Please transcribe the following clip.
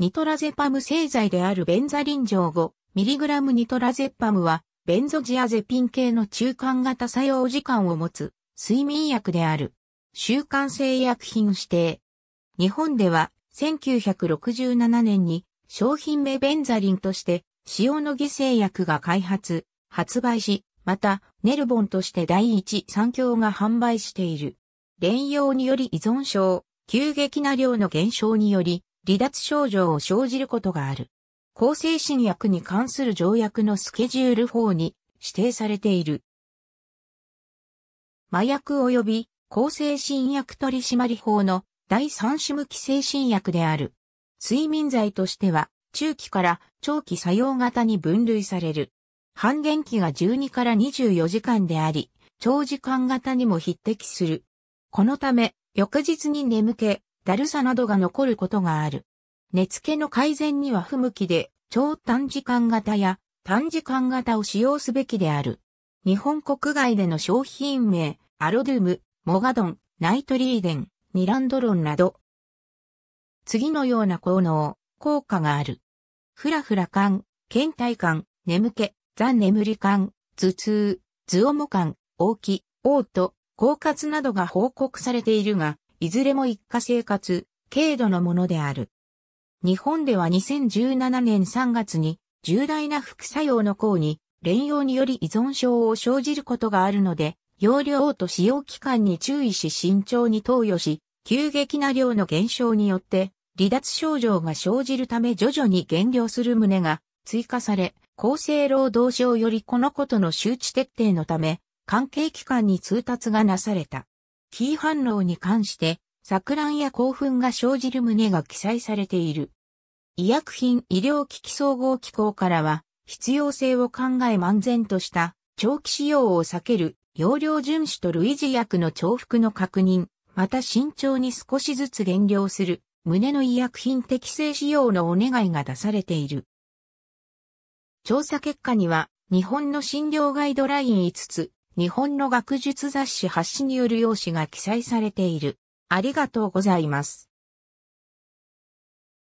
ニトラゼパム製剤であるベンザリン錠 5mg ニトラゼパムは、ベンゾジアゼピン系の中間型作用時間を持つ睡眠薬である。習慣性薬品指定。日本では1967年に商品名ベンザリンとして塩の犠牲薬が開発、発売し、またネルボンとして第一三共が販売している。連用により依存症、急激な量の減少により離脱症状を生じることがある。向精神薬に関する条約のスケジュール法に指定されている。麻薬及び向精神薬取締法の第三種無期生神薬である。睡眠剤としては中期から長期作用型に分類される。半減期が12から24時間であり、長時間型にも匹敵する。このため、翌日に眠気、だるさなどが残ることがある。寝付けの改善には不向きで、超短時間型や短時間型を使用すべきである。日本国外での商品名、アロドゥム、モガドン、ナイトリーデン、ニランドロンなど、次のような効能、効果がある。ふらふら感、倦怠感、眠気、残眠り感、頭痛、頭重感、大き、嘔吐、狡猾などが報告されているが、いずれも一家生活、軽度のものである。日本では2017年3月に重大な副作用の項に、連用により依存症を生じることがあるので、容量と使用期間に注意し慎重に投与し、急激な量の減少によって、離脱症状が生じるため徐々に減量する旨が追加され、厚生労働省よりこのことの周知徹底のため、関係機関に通達がなされた。キー反応に関して、錯乱や興奮が生じる旨が記載されている。医薬品医療機器総合機構からは、必要性を考え漫然とした長期使用を避ける容量遵守と類似薬の重複の確認、また慎重に少しずつ減量する、胸の医薬品適正使用のお願いが出されている。調査結果には、日本の診療ガイドライン5つ、日本の学術雑誌発誌による用紙が記載されている。ありがとうございます。